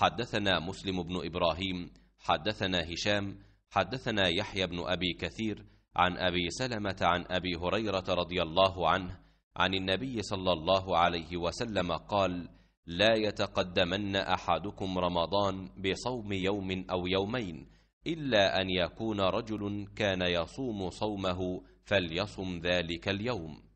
حدثنا مسلم بن ابراهيم حدثنا هشام حدثنا يحيى بن ابي كثير عن ابي سلمه عن ابي هريره رضي الله عنه عن النبي صلى الله عليه وسلم قال لا يتقدمن احدكم رمضان بصوم يوم او يومين الا ان يكون رجل كان يصوم صومه فليصم ذلك اليوم